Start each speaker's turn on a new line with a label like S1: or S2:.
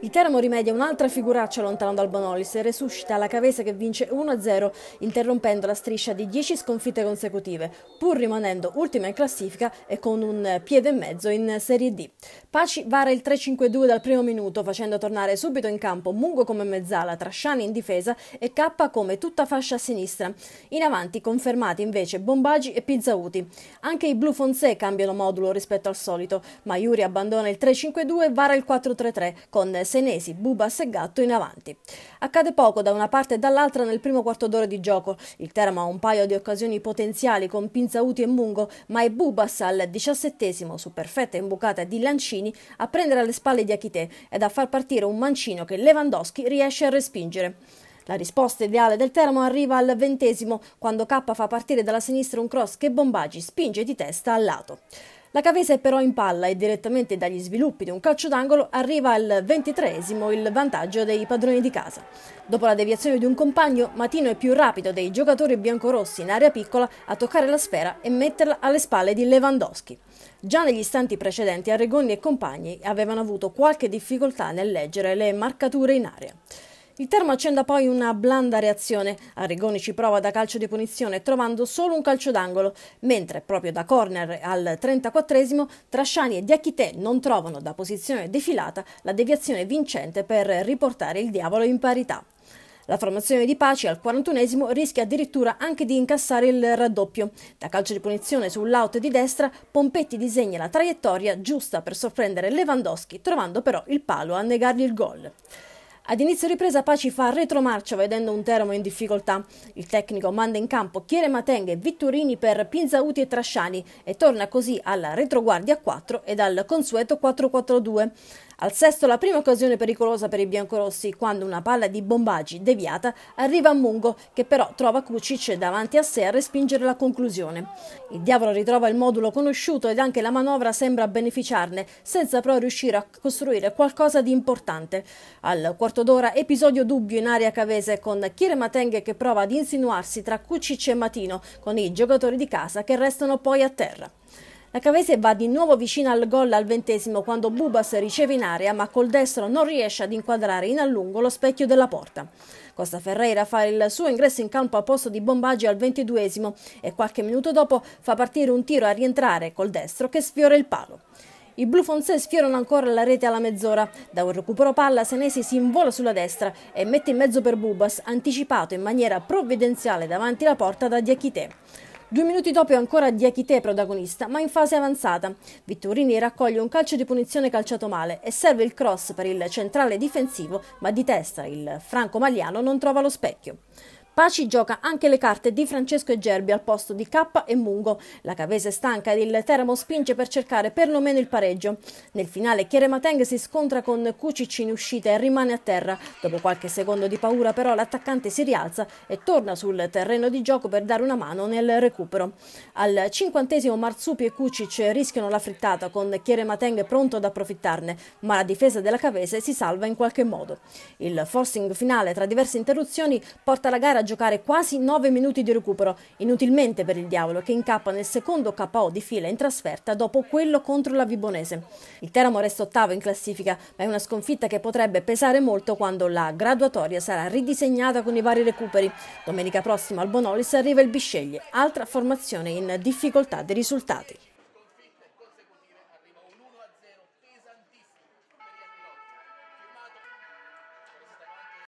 S1: Il Teramo rimedia un'altra figuraccia lontano dal Bonolis e resuscita la Cavese che vince 1-0 interrompendo la striscia di 10 sconfitte consecutive, pur rimanendo ultima in classifica e con un piede e mezzo in Serie D. Paci vara il 3-5-2 dal primo minuto facendo tornare subito in campo Mungo come mezzala, Trasciani in difesa e K come tutta fascia a sinistra. In avanti confermati invece Bombagi e Pizzauti. Anche i Blue Fonse cambiano modulo rispetto al solito, ma Iuri abbandona il 3-5-2 e vara il 4-3-3 con Senesi, Bubas e Gatto in avanti. Accade poco da una parte e dall'altra nel primo quarto d'ora di gioco. Il Teramo ha un paio di occasioni potenziali con Pinzauti e Mungo, ma è Bubas al diciassettesimo, su perfetta imbucata di Lancini, a prendere alle spalle di Achite ed a far partire un mancino che Lewandowski riesce a respingere. La risposta ideale del Teramo arriva al ventesimo, quando K fa partire dalla sinistra un cross che Bombagi spinge di testa al lato. La Cavese è però in palla e direttamente dagli sviluppi di un calcio d'angolo arriva al ventitresimo il vantaggio dei padroni di casa. Dopo la deviazione di un compagno, Matino è più rapido dei giocatori biancorossi in area piccola a toccare la sfera e metterla alle spalle di Lewandowski. Già negli istanti precedenti Arrigoni e compagni avevano avuto qualche difficoltà nel leggere le marcature in area. Il Termo accenda poi una blanda reazione. Arrigoni ci prova da calcio di punizione trovando solo un calcio d'angolo, mentre proprio da corner al 34esimo Trasciani e Diachitè non trovano da posizione defilata la deviazione vincente per riportare il diavolo in parità. La formazione di Paci al 41esimo rischia addirittura anche di incassare il raddoppio. Da calcio di punizione sull'out di destra, Pompetti disegna la traiettoria giusta per sorprendere Lewandowski, trovando però il palo a negargli il gol. Ad inizio ripresa Paci fa retromarcia vedendo un Teramo in difficoltà. Il tecnico manda in campo Chiere Matenghe e Vitturini per Pinzauti e Trasciani e torna così alla retroguardia 4 ed al consueto 4-4-2. Al sesto la prima occasione pericolosa per i biancorossi quando una palla di bombaggi deviata arriva a Mungo che però trova Kucic davanti a sé a respingere la conclusione. Il diavolo ritrova il modulo conosciuto ed anche la manovra sembra beneficiarne senza però riuscire a costruire qualcosa di importante. Al quarto d'ora episodio dubbio in area cavese con Kire Matenghe che prova ad insinuarsi tra Kucic e Matino con i giocatori di casa che restano poi a terra. La Cavese va di nuovo vicino al gol al ventesimo quando Bubas riceve in area ma col destro non riesce ad inquadrare in allungo lo specchio della porta. Costa Ferreira fa il suo ingresso in campo a posto di Bombaggi al ventiduesimo e qualche minuto dopo fa partire un tiro a rientrare col destro che sfiora il palo. I blufonse sfiorano ancora la rete alla mezz'ora. Da un recupero palla Senesi si invola sulla destra e mette in mezzo per Bubas, anticipato in maniera provvidenziale davanti la porta da Diachite. Due minuti dopo è ancora Diachite protagonista, ma in fase avanzata. Vittorini raccoglie un calcio di punizione calciato male e serve il cross per il centrale difensivo, ma di testa il franco-magliano non trova lo specchio. Paci gioca anche le carte di Francesco e Gerbi al posto di K e Mungo. La Cavese è stanca ed il Teramo spinge per cercare perlomeno il pareggio. Nel finale Chieremateng si scontra con Cucic in uscita e rimane a terra. Dopo qualche secondo di paura però l'attaccante si rialza e torna sul terreno di gioco per dare una mano nel recupero. Al cinquantesimo Marzupi e Cucic rischiano la frittata con Chieremateng pronto ad approfittarne, ma la difesa della Cavese si salva in qualche modo. Il forcing finale tra diverse interruzioni porta la gara a giocare quasi 9 minuti di recupero, inutilmente per il diavolo che incappa nel secondo KO di fila in trasferta dopo quello contro la Vibonese. Il Teramo resta ottavo in classifica, ma è una sconfitta che potrebbe pesare molto quando la graduatoria sarà ridisegnata con i vari recuperi. Domenica prossima al Bonolis arriva il Bisceglie, altra formazione in difficoltà dei risultati.